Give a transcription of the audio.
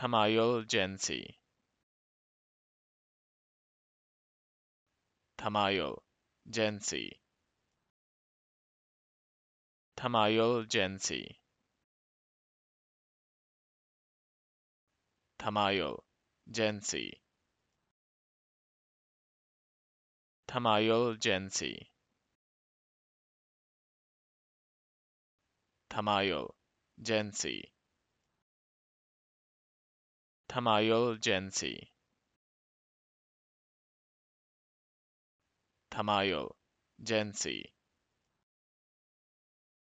Tamayo Gensi. Tamayo Gensi. Tamayo Gensi. Tamayo Gensi. Tamayo Gensi. Tamayo Gensi. Tamayo Gensi. Tamayo Gensi.